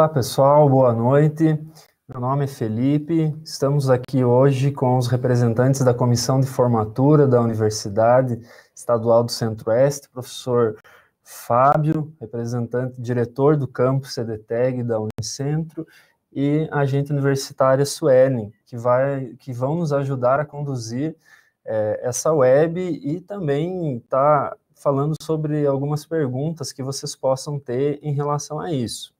Olá pessoal, boa noite. Meu nome é Felipe. Estamos aqui hoje com os representantes da Comissão de Formatura da Universidade Estadual do Centro-Oeste, professor Fábio, representante diretor do Campus CDTEG da Unicentro, e a agente universitária Suelen, que, vai, que vão nos ajudar a conduzir é, essa web e também está falando sobre algumas perguntas que vocês possam ter em relação a isso.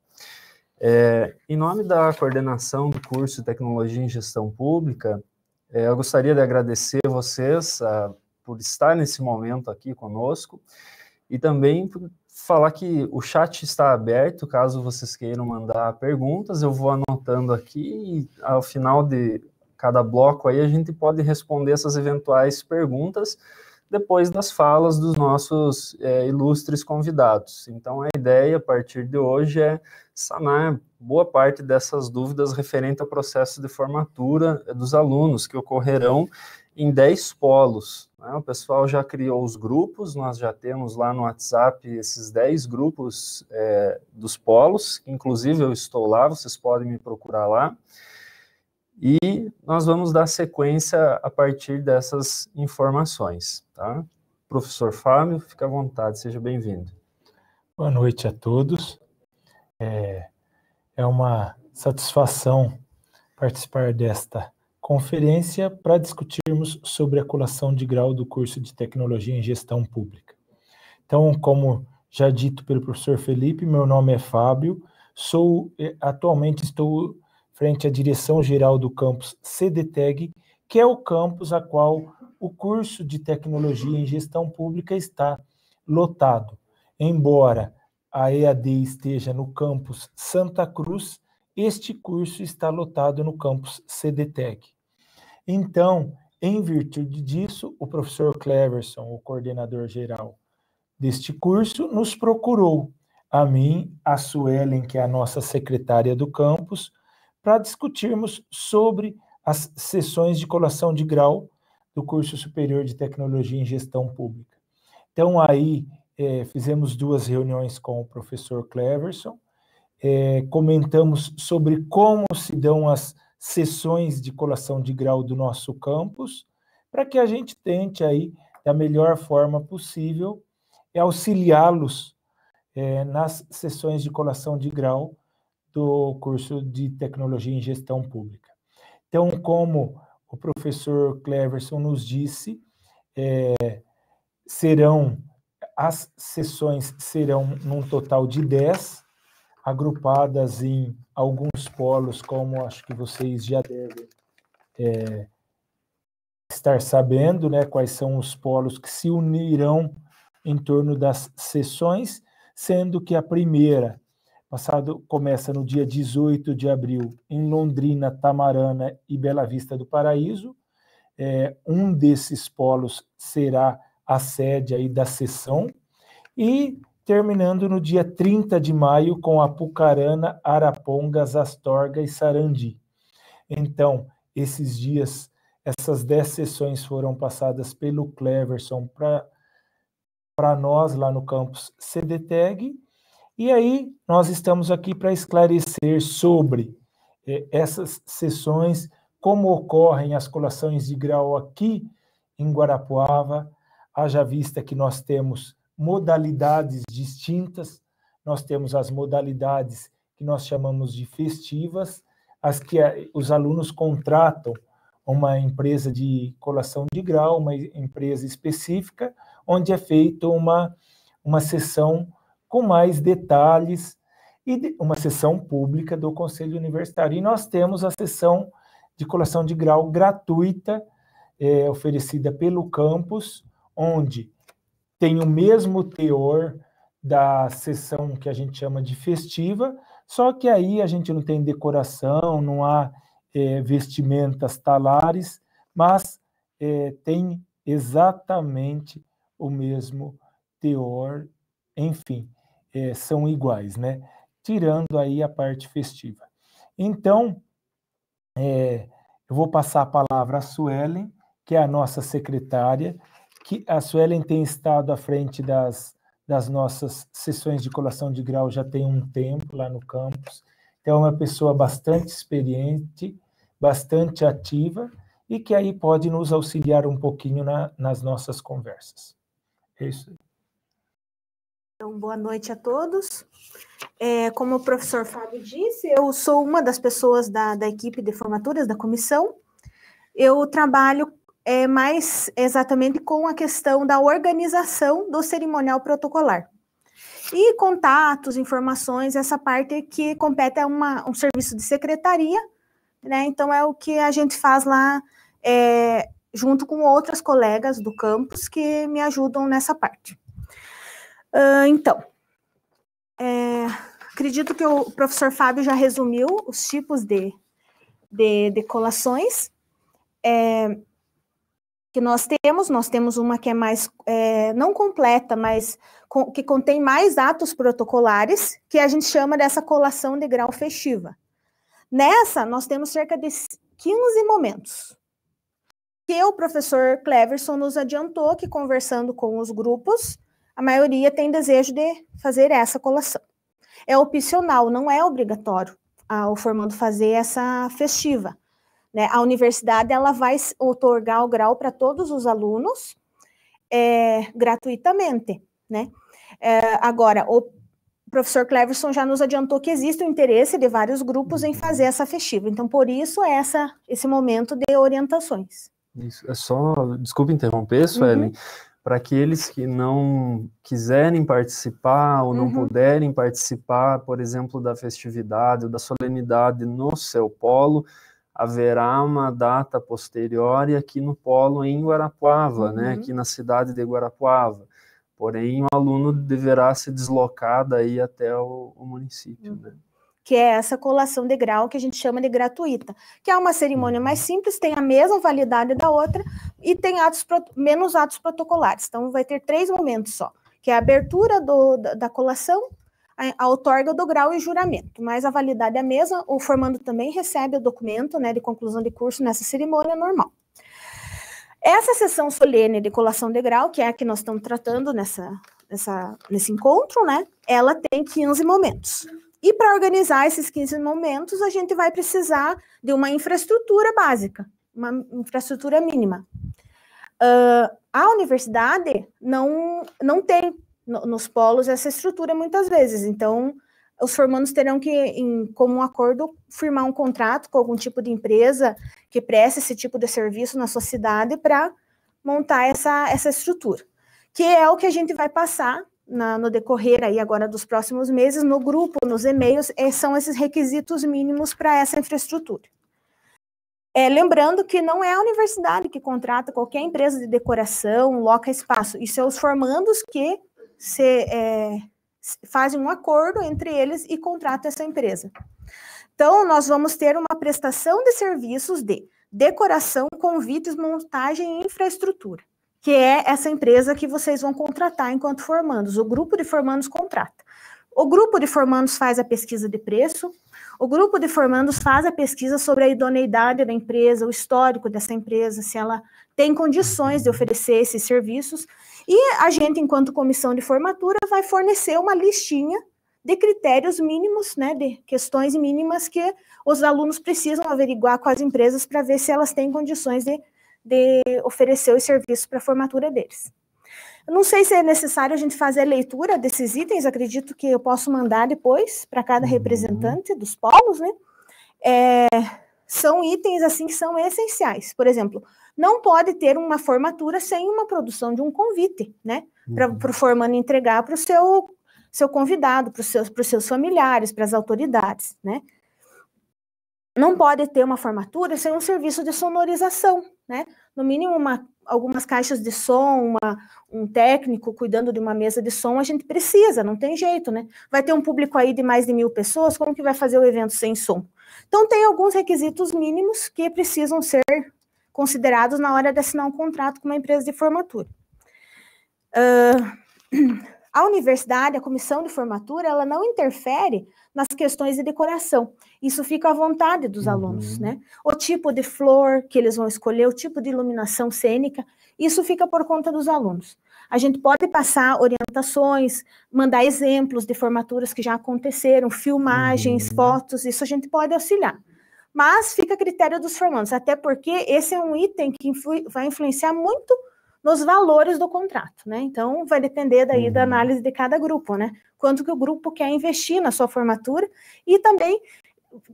É, em nome da coordenação do curso Tecnologia em Gestão Pública, é, eu gostaria de agradecer vocês a, ah, por estar nesse momento aqui conosco e também por falar que o chat está aberto, caso vocês queiram mandar perguntas, eu vou anotando aqui e ao final de cada bloco aí a gente pode responder essas eventuais perguntas depois das falas dos nossos é, ilustres convidados. Então, a ideia a partir de hoje é sanar boa parte dessas dúvidas referente ao processo de formatura é, dos alunos que ocorrerão em 10 polos. Né? O pessoal já criou os grupos, nós já temos lá no WhatsApp esses 10 grupos é, dos polos, inclusive eu estou lá, vocês podem me procurar lá. E nós vamos dar sequência a partir dessas informações, tá? Professor Fábio, fica à vontade, seja bem-vindo. Boa noite a todos. É, é uma satisfação participar desta conferência para discutirmos sobre a colação de grau do curso de Tecnologia em Gestão Pública. Então, como já dito pelo professor Felipe, meu nome é Fábio, sou é, atualmente estou frente à direção-geral do campus CDTEG, que é o campus a qual o curso de tecnologia em gestão pública está lotado. Embora a EAD esteja no campus Santa Cruz, este curso está lotado no campus CDTEG. Então, em virtude disso, o professor Cleverson, o coordenador geral deste curso, nos procurou, a mim, a Suelen, que é a nossa secretária do campus, para discutirmos sobre as sessões de colação de grau do curso superior de tecnologia em gestão pública. Então, aí é, fizemos duas reuniões com o professor Cleverson, é, comentamos sobre como se dão as sessões de colação de grau do nosso campus, para que a gente tente aí, da melhor forma possível, auxiliá-los é, nas sessões de colação de grau do curso de Tecnologia em Gestão Pública. Então, como o professor Cleverson nos disse, é, serão as sessões serão num total de 10, agrupadas em alguns polos, como acho que vocês já devem é, estar sabendo, né, quais são os polos que se unirão em torno das sessões, sendo que a primeira Passado começa no dia 18 de abril em Londrina, Tamarana e Bela Vista do Paraíso. É, um desses polos será a sede aí da sessão. E terminando no dia 30 de maio com Apucarana, Arapongas, Astorga e Sarandi. Então, esses dias, essas dez sessões foram passadas pelo Cleverson para nós lá no campus CDTEG e aí, nós estamos aqui para esclarecer sobre eh, essas sessões, como ocorrem as colações de grau aqui em Guarapuava, haja vista que nós temos modalidades distintas, nós temos as modalidades que nós chamamos de festivas, as que os alunos contratam uma empresa de colação de grau, uma empresa específica, onde é feita uma, uma sessão com mais detalhes e uma sessão pública do Conselho Universitário. E nós temos a sessão de colação de grau gratuita é, oferecida pelo campus, onde tem o mesmo teor da sessão que a gente chama de festiva, só que aí a gente não tem decoração, não há é, vestimentas talares, mas é, tem exatamente o mesmo teor, enfim é, são iguais, né? Tirando aí a parte festiva. Então, é, eu vou passar a palavra à Suelen, que é a nossa secretária, que a Suelen tem estado à frente das, das nossas sessões de colação de grau já tem um tempo lá no campus. Então, é uma pessoa bastante experiente, bastante ativa e que aí pode nos auxiliar um pouquinho na, nas nossas conversas. É isso aí. Então, boa noite a todos. É, como o professor Fábio disse, eu sou uma das pessoas da, da equipe de formaturas da comissão. Eu trabalho é, mais exatamente com a questão da organização do cerimonial protocolar. E contatos, informações, essa parte que compete é uma, um serviço de secretaria, né? Então, é o que a gente faz lá, é, junto com outras colegas do campus que me ajudam nessa parte. Ah, então, é, acredito que o professor Fábio já resumiu os tipos de, de, de colações é, que nós temos. Nós temos uma que é mais, é, não completa, mas com, que contém mais atos protocolares, que a gente chama dessa colação de grau festiva. Nessa, nós temos cerca de 15 momentos. Que o professor Cleverson nos adiantou que, conversando com os grupos, a maioria tem desejo de fazer essa colação. É opcional, não é obrigatório ao formando fazer essa festiva. Né? A universidade ela vai otorgar o grau para todos os alunos é, gratuitamente. Né? É, agora, o professor Cleverson já nos adiantou que existe o interesse de vários grupos em fazer essa festiva. Então, por isso, é essa, esse momento de orientações. Isso, é só, desculpe interromper, Suelen, uhum para aqueles que não quiserem participar ou não uhum. puderem participar, por exemplo, da festividade ou da solenidade no seu polo, haverá uma data posterior e aqui no polo em Guarapuava, né, uhum. né, aqui na cidade de Guarapuava. Porém, o aluno deverá se deslocar daí até o, o município, uhum. né? que é essa colação de grau que a gente chama de gratuita, que é uma cerimônia uhum. mais simples, tem a mesma validade da outra e tem atos menos atos protocolares. Então, vai ter três momentos só, que é a abertura do, da, da colação, a, outorga do grau e juramento, mas a validade é a mesma, o formando também recebe o documento né, de conclusão de curso nessa cerimônia normal. Essa sessão solene de colação de grau, que é a que nós estamos tratando nessa, nessa, nesse encontro, né, ela tem 15 momentos. E para organizar esses 15 momentos, a gente vai precisar de uma infraestrutura básica, uma infraestrutura mínima. Uh, a universidade não, não tem no, nos polos essa estrutura muitas vezes, então os formandos terão que, em comum acordo, firmar um contrato com algum tipo de empresa que preste esse tipo de serviço na sua cidade para montar essa, essa estrutura, que é o que a gente vai passar na, no decorrer aí agora dos próximos meses, no grupo, nos e-mails, é, são esses requisitos mínimos para essa infraestrutura. É, lembrando que não é a universidade que contrata qualquer empresa de decoração, loca espaço. Isso é os formandos que se, é, fazem um acordo entre eles e contratam essa empresa. Então, nós vamos ter uma prestação de serviços de decoração, convites, montagem e infraestrutura que é essa empresa que vocês vão contratar enquanto formandos. O grupo de formandos contrata. O grupo de formandos faz a pesquisa de preço, o grupo de formandos faz a pesquisa sobre a idoneidade da empresa, o histórico dessa empresa, se ela tem condições de oferecer esses serviços, e a gente, enquanto comissão de formatura, vai fornecer uma listinha de critérios mínimos, né, de questões mínimas que os alunos precisam averiguar com as empresas para ver se elas têm condições de de oferecer os serviços para a formatura deles. Eu não sei se é necessário a gente fazer a leitura desses itens, acredito que eu posso mandar depois para cada uhum. representante dos polos, né? É, são itens assim que são essenciais. Por exemplo, não pode ter uma formatura sem uma produção de um convite, né? Para uhum. o formando entregar para o seu, seu convidado, para os seus, seus familiares, para as autoridades, né? Não pode ter uma formatura sem um serviço de sonorização, né? No mínimo, uma, algumas caixas de som, uma, um técnico cuidando de uma mesa de som, a gente precisa, não tem jeito, né? Vai ter um público aí de mais de mil pessoas, como que vai fazer o evento sem som? Então, tem alguns requisitos mínimos que precisam ser considerados na hora de assinar um contrato com uma empresa de formatura. Uh, a universidade, a comissão de formatura, ela não interfere nas questões de decoração. Isso fica à vontade dos uhum. alunos, né? O tipo de flor que eles vão escolher, o tipo de iluminação cênica, isso fica por conta dos alunos. A gente pode passar orientações, mandar exemplos de formaturas que já aconteceram, filmagens, uhum. fotos, isso a gente pode auxiliar. Mas fica a critério dos formandos, até porque esse é um item que vai influenciar muito nos valores do contrato, né? Então vai depender daí uhum. da análise de cada grupo, né? Quanto que o grupo quer investir na sua formatura e também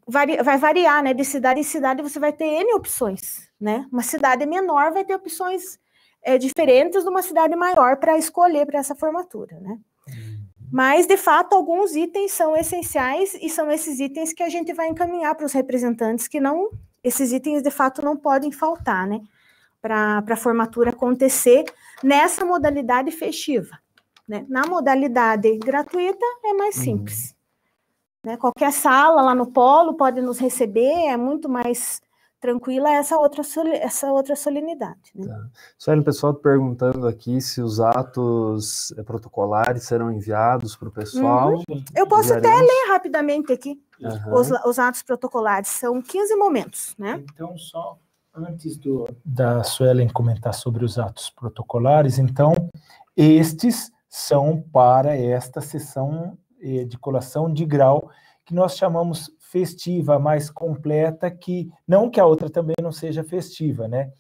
vai variar, né? De cidade em cidade você vai ter N opções, né? Uma cidade menor vai ter opções é, diferentes de uma cidade maior para escolher para essa formatura, né? Uhum. Mas, de fato, alguns itens são essenciais e são esses itens que a gente vai encaminhar para os representantes que não, esses itens, de fato, não podem faltar, né? Para a formatura acontecer nessa modalidade festiva. Né? Na modalidade gratuita é mais uhum. simples. Né? Qualquer sala lá no polo pode nos receber, é muito mais tranquila essa outra, essa outra solenidade. Né? Tá. pessoal perguntando aqui se os atos eh, protocolares serão enviados para o pessoal. Uhum. Eu posso até ler rapidamente aqui uhum. os, os, atos protocolares, são 15 momentos. Né? Então, só antes do, da Suelen comentar sobre os atos protocolares, então, estes são para esta sessão de colação de grau, que nós chamamos festiva, mais completa, que não que a outra também não seja festiva, né?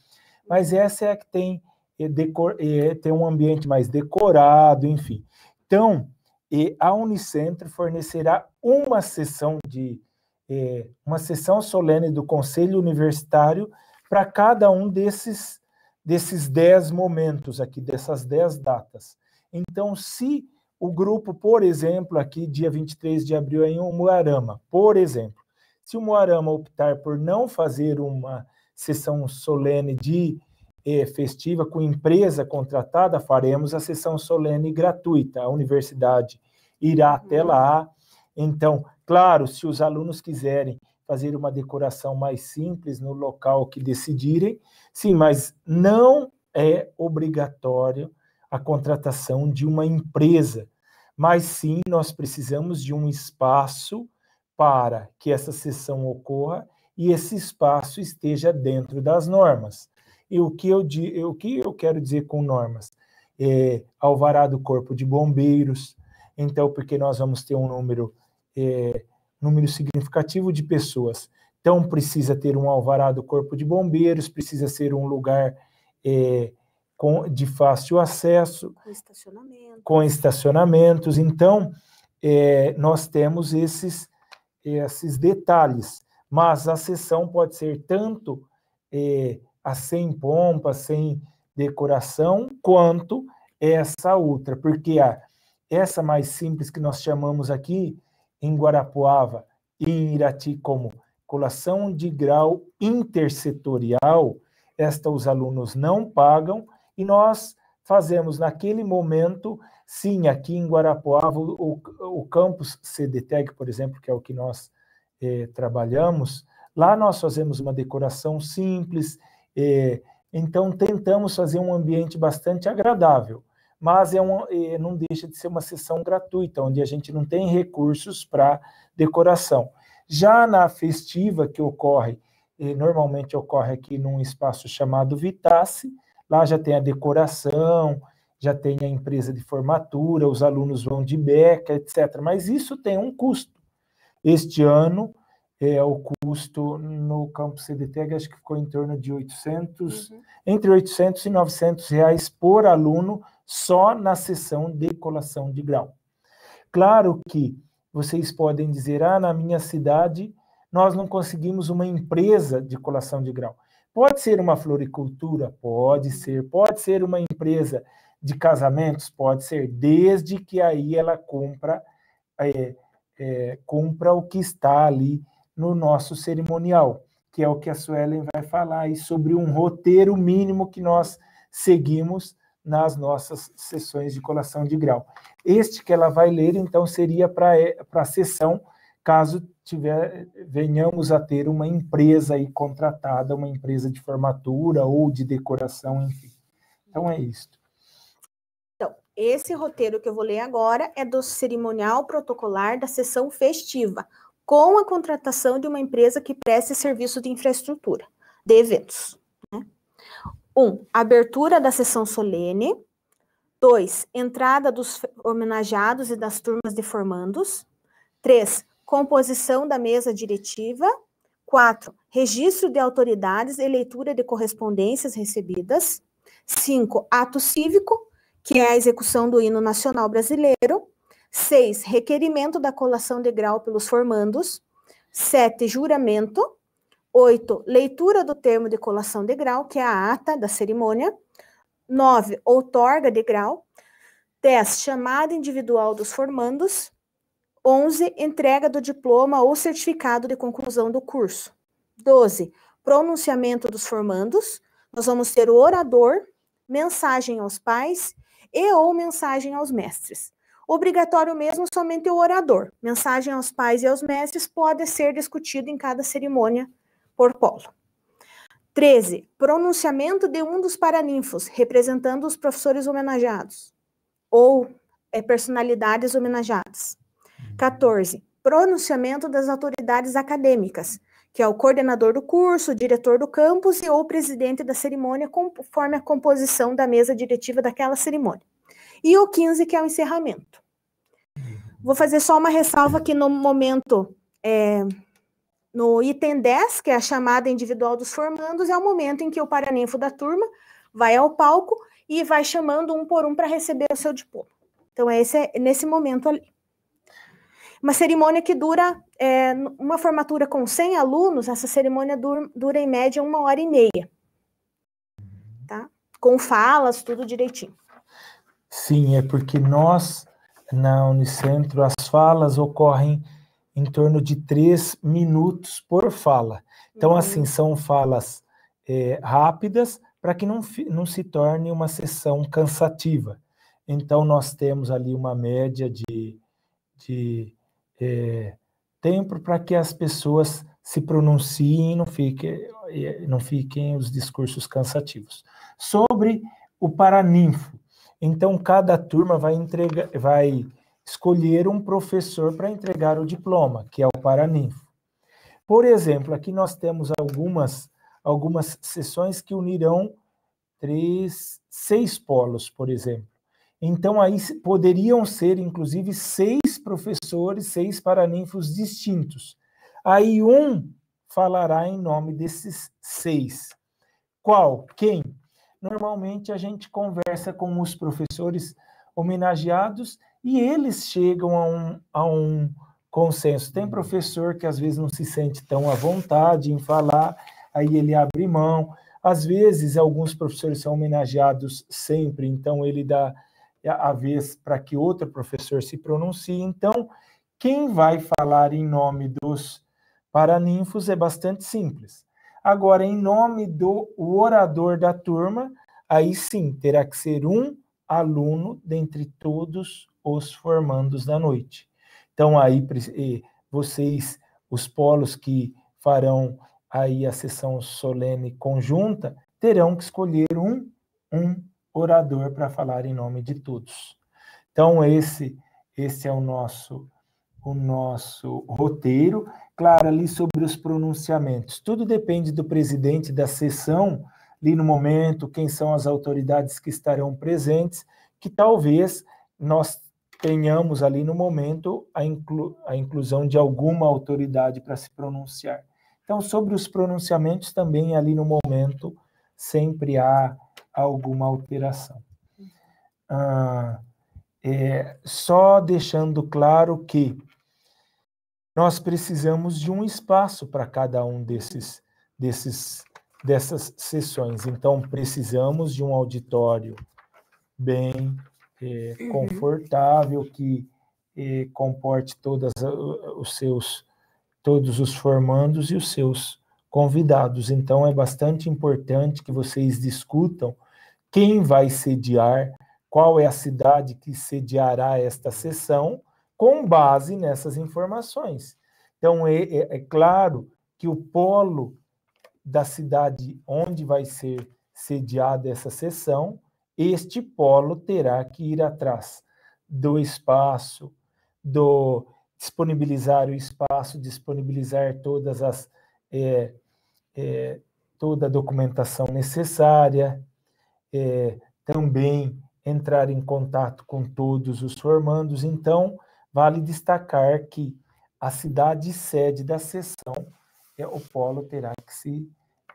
Mas essa é a que tem, é, decor, é, tem um ambiente mais decorado, enfim. Então, é, a Unicentro fornecerá uma sessão de é, uma sessão solene do Conselho Universitário para cada um desses desses dez momentos aqui, dessas dez datas. Então, se o grupo, por exemplo, aqui, dia 23 de abril, é em Moarama, por exemplo. Se o Moarama optar por não fazer uma sessão solene de eh, festiva com empresa contratada, faremos a sessão solene gratuita. A universidade irá até lá. Então, claro, se os alunos quiserem fazer uma decoração mais simples no local que decidirem, sim, mas não é obrigatório a contratação de uma empresa, mas sim nós precisamos de um espaço para que essa sessão ocorra e esse espaço esteja dentro das normas. E o que eu, o que eu quero dizer com normas? É, alvará do Corpo de Bombeiros, então, porque nós vamos ter um número, é, número significativo de pessoas. Então, precisa ter um alvará do Corpo de Bombeiros, precisa ser um lugar é, com, de fácil acesso, com, estacionamento. com estacionamentos. Então, é, nós temos esses, esses detalhes, mas a sessão pode ser tanto é, a sem pompa, sem decoração, quanto essa outra, porque a, essa mais simples que nós chamamos aqui em Guarapuava e em Irati como colação de grau intersetorial, esta os alunos não pagam, e nós fazemos naquele momento, sim, aqui em Guarapuava, o, o campus CDTEG, por exemplo, que é o que nós eh, trabalhamos, lá nós fazemos uma decoração simples, eh, então tentamos fazer um ambiente bastante agradável, mas é um, eh, não deixa de ser uma sessão gratuita, onde a gente não tem recursos para decoração. Já na festiva que ocorre, normalmente ocorre aqui num espaço chamado Vitasse, Lá já tem a decoração, já tem a empresa de formatura, os alunos vão de beca, etc. Mas isso tem um custo. Este ano, é, o custo no campo CDTEG, acho que ficou em torno de 800, uhum. entre 800 e 900 reais por aluno, só na sessão de colação de grau. Claro que vocês podem dizer, ah, na minha cidade nós não conseguimos uma empresa de colação de grau. Pode ser uma floricultura? Pode ser. Pode ser uma empresa de casamentos? Pode ser, desde que aí ela compra, é, é, compra o que está ali no nosso cerimonial, que é o que a Suelen vai falar aí sobre um roteiro mínimo que nós seguimos nas nossas sessões de colação de grau. Este que ela vai ler, então, seria para é, a sessão caso tiver, venhamos a ter uma empresa aí contratada, uma empresa de formatura ou de decoração, enfim. Então é isso Então, esse roteiro que eu vou ler agora é do cerimonial protocolar da sessão festiva, com a contratação de uma empresa que preste serviço de infraestrutura de eventos. Né? Um, abertura da sessão solene. 2. Entrada dos homenageados e das turmas de formandos. 3 composição da mesa diretiva. Quatro, registro de autoridades e leitura de correspondências recebidas. Cinco, ato cívico, que é a execução do hino nacional brasileiro. Seis, requerimento da colação de grau pelos formandos. Sete, juramento. Oito, leitura do termo de colação de grau, que é a ata da cerimônia. Nove, outorga de grau. Dez, chamada individual dos formandos. 11. Entrega do diploma ou certificado de conclusão do curso. 12. Pronunciamento dos formandos. Nós vamos ter o orador, mensagem aos pais e ou mensagem aos mestres. Obrigatório mesmo somente o orador. Mensagem aos pais e aos mestres pode ser discutido em cada cerimônia por polo. 13. Pronunciamento de um dos paraninfos, representando os professores homenageados ou é, personalidades homenageadas. 14. Pronunciamento das autoridades acadêmicas, que é o coordenador do curso, o diretor do campus e ou presidente da cerimônia, conforme a composição da mesa diretiva daquela cerimônia. E o 15, que é o encerramento. Vou fazer só uma ressalva aqui no momento, é, no item 10, que é a chamada individual dos formandos, é o momento em que o paraninfo da turma vai ao palco e vai chamando um por um para receber o seu diploma. Então, esse é nesse momento ali. Uma cerimônia que dura, é, uma formatura com 100 alunos, essa cerimônia dura, dura em média uma hora e meia. Tá? Com falas, tudo direitinho. Sim, é porque nós, na Unicentro, as falas ocorrem em torno de três minutos por fala. Então, uhum. assim, são falas é, rápidas para que não, não se torne uma sessão cansativa. Então, nós temos ali uma média de, de é, tempo para que as pessoas se pronunciem e não fiquem, eh, não fiquem os discursos cansativos. Sobre o paraninfo. Então, cada turma vai, entregar, vai escolher um professor para entregar o diploma, que é o paraninfo. Por exemplo, aqui nós temos algumas, algumas sessões que unirão três, seis polos, por exemplo. Então, aí poderiam ser, inclusive, seis professores, seis paraninfos distintos. Aí um falará em nome desses seis. Qual? Quem? Normalmente a gente conversa com os professores homenageados e eles chegam a um, a um consenso. Tem professor que às vezes não se sente tão à vontade em falar, aí ele abre mão. Às vezes, alguns professores são homenageados sempre, então ele dá a vez para que outro professor se pronuncie. Então, quem vai falar em nome dos paraninfos é bastante simples. Agora, em nome do orador da turma, aí sim terá que ser um aluno dentre todos os formandos da noite. Então, aí vocês, os polos que farão aí a sessão solene conjunta, terão que escolher um, um orador para falar em nome de todos. Então esse esse é o nosso o nosso roteiro. Claro, ali sobre os pronunciamentos. Tudo depende do presidente da sessão, ali no momento, quem são as autoridades que estarão presentes, que talvez nós tenhamos ali no momento a, inclu a inclusão de alguma autoridade para se pronunciar. Então, sobre os pronunciamentos também ali no momento, sempre há alguma alteração. Ah, é, só deixando claro que nós precisamos de um espaço para cada um desses, desses, dessas sessões. Então, precisamos de um auditório bem é, uhum. confortável, que é, comporte todas, ah, os seus, todos os formandos e os seus convidados. Então, é bastante importante que vocês discutam quem vai sediar, qual é a cidade que sediará esta sessão, com base nessas informações. Então, é, é, é claro que o polo da cidade onde vai ser sediada essa sessão, este polo terá que ir atrás do espaço, do disponibilizar o espaço, disponibilizar todas as é, é, toda a documentação necessária, é, também entrar em contato com todos os formandos. Então, vale destacar que a cidade sede da sessão, é, o polo terá que se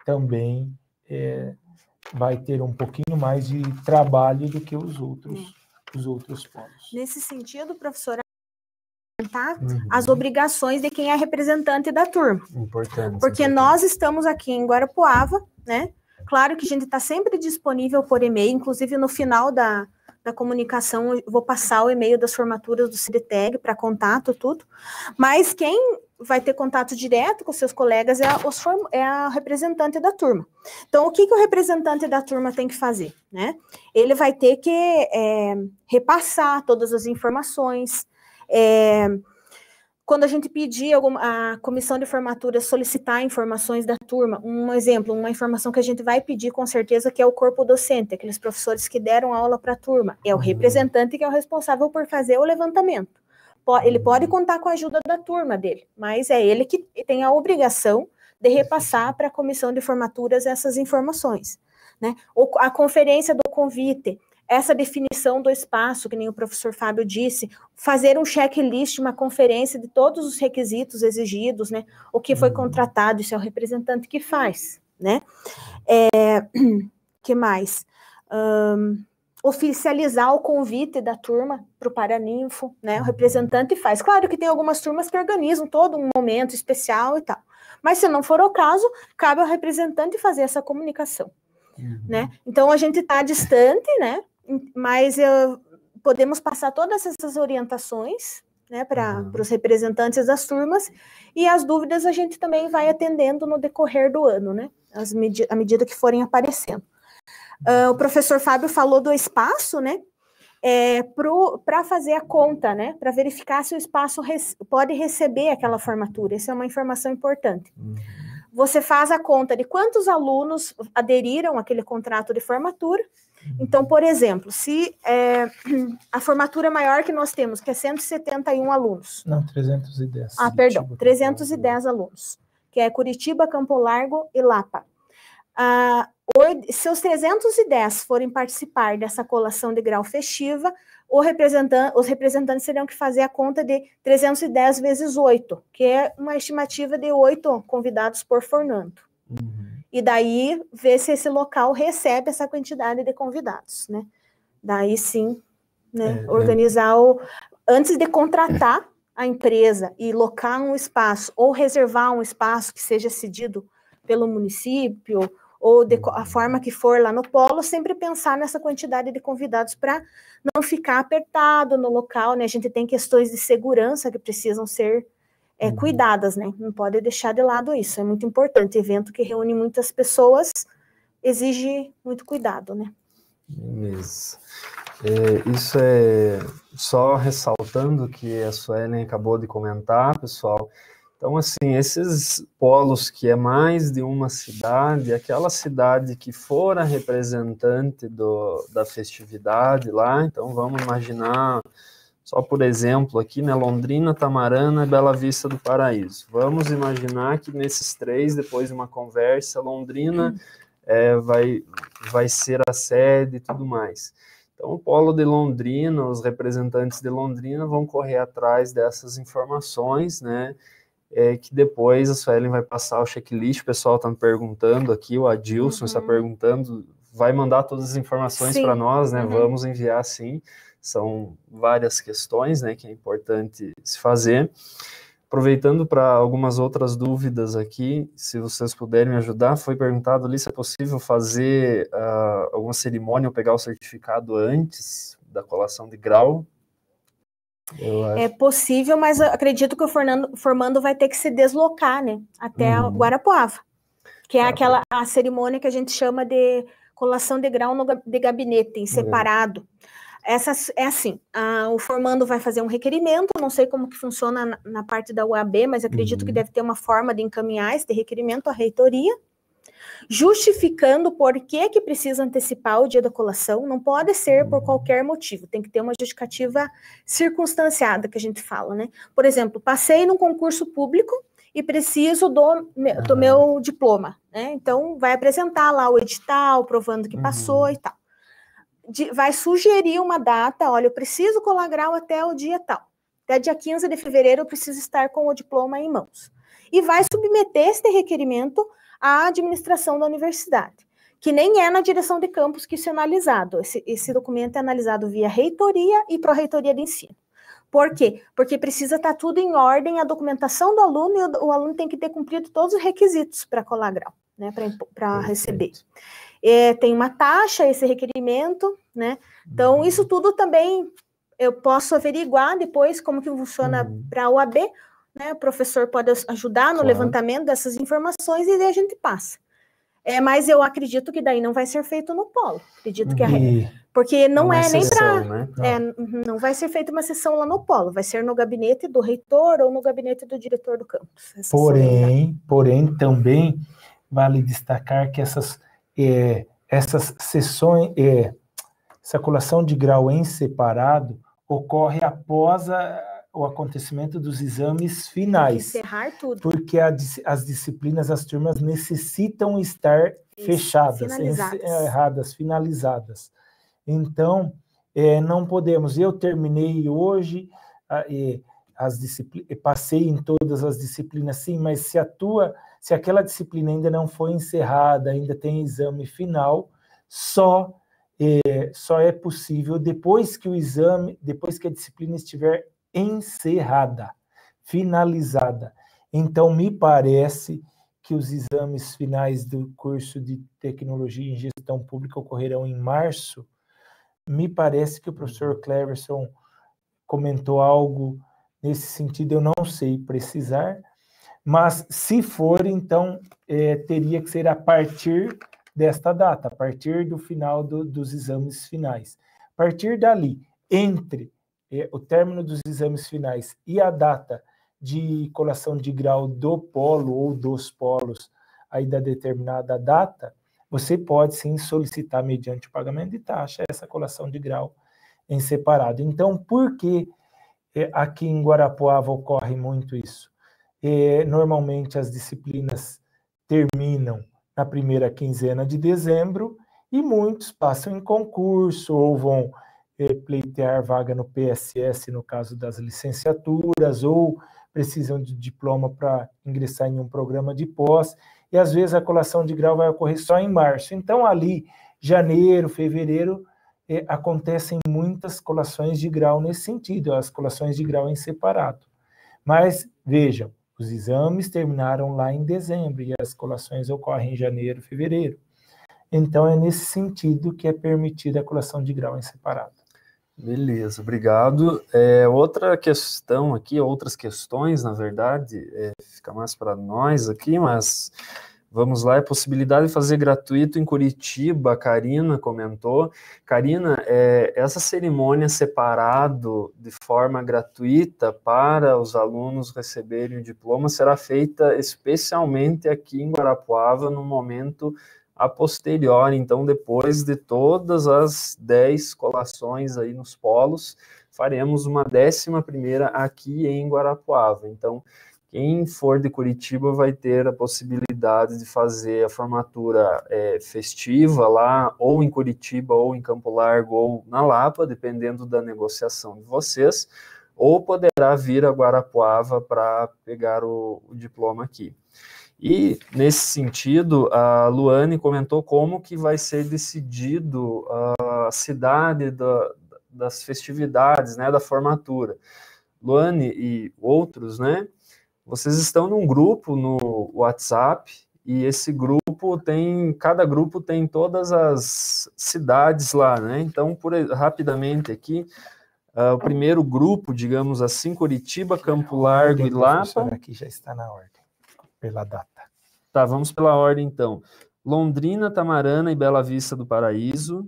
também é, vai ter um pouquinho mais de trabalho do que os outros, é. os outros polos. Nesse sentido, professora, Uhum. as obrigações de quem é representante da turma. Importante. Porque importante. nós estamos aqui em Guarapuava, né? Claro que a gente está sempre disponível por e-mail, inclusive no final da, da comunicação eu vou passar o e-mail das formaturas do CDTEG para contato, tudo. Mas quem vai ter contato direto com seus colegas é a, os form, é a representante da turma. Então, o que, que o representante da turma tem que fazer? Né? Ele vai ter que é, repassar todas as informações, é, quando a gente pedir alguma, a comissão de formatura solicitar informações da turma, um exemplo, uma informação que a gente vai pedir com certeza que é o corpo docente, aqueles professores que deram aula para a turma, é o uhum. representante que é o responsável por fazer o levantamento. Ele uhum. pode contar com a ajuda da turma dele, mas é ele que tem a obrigação de repassar para a comissão de formaturas essas informações. Né? A conferência do convite, essa definição do espaço, que nem o professor Fábio disse, fazer um checklist, uma conferência de todos os requisitos exigidos, né? O que foi uhum. contratado, isso é o representante que faz, né? É, que mais? Um, oficializar o convite da turma para o Paraninfo, né? O uhum. representante faz. Claro que tem algumas turmas que organizam todo um momento especial e tal. Mas se não for o caso, cabe ao representante fazer essa comunicação, uhum. né? Então a gente está distante, né? mas eu, podemos passar todas essas orientações né, para uhum. os representantes das turmas, e as dúvidas a gente também vai atendendo no decorrer do ano, né, as medi à medida que forem aparecendo. Uh, o professor Fábio falou do espaço, né, é, para fazer a conta, né, para verificar se o espaço pode receber aquela formatura, essa é uma informação importante. Uhum. Você faz a conta de quantos alunos aderiram àquele contrato de formatura, Uhum. Então, por exemplo, se é, a formatura maior que nós temos, que é 171 alunos. Não, 310. Ah, perdão, 310 alunos, que é Curitiba, Campo Largo e Lapa. Ah, se os 310 forem participar dessa colação de grau festiva, os representantes terão que fazer a conta de 310 vezes 8, que é uma estimativa de 8 convidados por fornando. Uhum e daí ver se esse local recebe essa quantidade de convidados, né? Daí sim, né? É, né? organizar é. o antes de contratar a empresa e locar um espaço ou reservar um espaço que seja cedido pelo município ou de a forma que for lá no polo, sempre pensar nessa quantidade de convidados para não ficar apertado no local, né? A gente tem questões de segurança que precisam ser é, uhum. cuidadas, né? Não pode deixar de lado isso, é muito importante. Evento que reúne muitas pessoas exige muito cuidado, né? Beleza. É, isso é só ressaltando que a Suelen acabou de comentar, pessoal. Então, assim, esses polos que é mais de uma cidade, aquela cidade que for a representante do, da festividade lá, então vamos imaginar só por exemplo, aqui, né, Londrina, Tamarana e Bela Vista do Paraíso. Vamos imaginar que nesses três, depois de uma conversa, Londrina é, vai, vai ser a sede e tudo mais. Então, o Polo de Londrina, os representantes de Londrina vão correr atrás dessas informações, né? É, que depois a Suelen vai passar o checklist, o pessoal está me perguntando aqui, o Adilson uhum. está perguntando, vai mandar todas as informações para nós, né? Uhum. Vamos enviar sim. São várias questões né, que é importante se fazer. Aproveitando para algumas outras dúvidas aqui, se vocês puderem me ajudar, foi perguntado ali se é possível fazer uh, alguma cerimônia ou pegar o certificado antes da colação de grau. É possível, mas acredito que o Fernando, formando vai ter que se deslocar, né, até uhum. Guarapuava, que é tá aquela a cerimônia que a gente chama de colação de grau no, de gabinete, em separado. Essa, é assim, a, o formando vai fazer um requerimento, não sei como que funciona na, na parte da UAB, mas acredito uhum. que deve ter uma forma de encaminhar esse requerimento à reitoria, justificando por que que precisa antecipar o dia da colação, não pode ser por uhum. qualquer motivo, tem que ter uma justificativa circunstanciada, que a gente fala, né? Por exemplo, passei num concurso público e preciso do, do meu diploma, né? Então, vai apresentar lá o edital, provando que uhum. passou e tal de, vai sugerir uma data, olha, eu preciso colar grau até o dia tal. Até dia 15 de fevereiro eu preciso estar com o diploma em mãos. E vai submeter este requerimento à administração da universidade, que nem é na direção de campus que isso é analisado. Esse, esse documento é analisado via reitoria e pró-reitoria de ensino. Por quê? Porque precisa estar tá tudo em ordem, a documentação do aluno, e o, o aluno tem que ter cumprido todos os requisitos para colar grau, né, para receber é, tem uma taxa esse requerimento, né? Então, uhum. isso tudo também eu posso averiguar depois como que funciona uhum. para a UAB, né? O professor pode ajudar no claro. levantamento dessas informações e daí a gente passa. É, mas eu acredito que daí não vai ser feito no polo. Acredito que a, porque é não uma é nem para né? Tá. é, uhum, não vai ser feita uma sessão lá no polo, vai ser no gabinete do reitor ou no gabinete do diretor do campus. Porém, porém também vale destacar que essas é, essas sessões, é, saculação de grau em separado ocorre após a, o acontecimento dos exames finais. Encerrar tudo. Porque a, as disciplinas, as turmas necessitam estar Isso, fechadas, finalizadas. finalizadas. Então, é, não podemos. Eu terminei hoje, a, as passei em todas as disciplinas, sim, mas se a tua se aquela disciplina ainda não foi encerrada, ainda tem exame final, só é, só é possível depois que o exame, depois que a disciplina estiver encerrada, finalizada. Então, me parece que os exames finais do curso de Tecnologia em Gestão Pública ocorrerão em março. Me parece que o professor Cleverson comentou algo nesse sentido, eu não sei precisar, mas se for, então, é, teria que ser a partir desta data, a partir do final do, dos exames finais. A partir dali, entre é, o término dos exames finais e a data de colação de grau do polo ou dos polos aí da determinada data, você pode sim solicitar, mediante o pagamento de taxa, essa colação de grau em separado. Então, por que é, aqui em Guarapuava ocorre muito isso? É, normalmente as disciplinas terminam na primeira quinzena de dezembro e muitos passam em concurso ou vão é, pleitear vaga no PSS, no caso das licenciaturas, ou precisam de diploma para ingressar em um programa de pós, e às vezes a colação de grau vai ocorrer só em março. Então, ali, janeiro, fevereiro, é, acontecem muitas colações de grau nesse sentido, as colações de grau em separado. Mas, vejam, os exames terminaram lá em dezembro e as colações ocorrem em janeiro, fevereiro. Então, é nesse sentido que é permitida a colação de grau em separado. Beleza, obrigado. É, outra questão aqui, outras questões, na verdade, é, fica mais para nós aqui, mas Vamos lá, é possibilidade de fazer gratuito em Curitiba, Karina comentou. Karina, é, essa cerimônia é separado de forma gratuita para os alunos receberem o diploma será feita especialmente aqui em Guarapuava, no momento a posteriori, então depois de todas as 10 colações aí nos polos, faremos uma décima primeira aqui em Guarapuava. Então, quem for de Curitiba vai ter a possibilidade possibilidade de fazer a formatura é, festiva lá, ou em Curitiba, ou em Campo Largo, ou na Lapa, dependendo da negociação de vocês, ou poderá vir a Guarapuava para pegar o, o diploma aqui. E, nesse sentido, a Luane comentou como que vai ser decidido a cidade da, das festividades, né, da formatura. Luane e outros, né, vocês estão num grupo no WhatsApp e esse grupo tem, cada grupo tem todas as cidades lá, né? Então, por, rapidamente aqui, uh, o primeiro grupo, digamos assim, Curitiba, Campo Largo e Lapa. Aqui já está na ordem, pela data. Tá, vamos pela ordem então. Londrina, Tamarana e Bela Vista do Paraíso.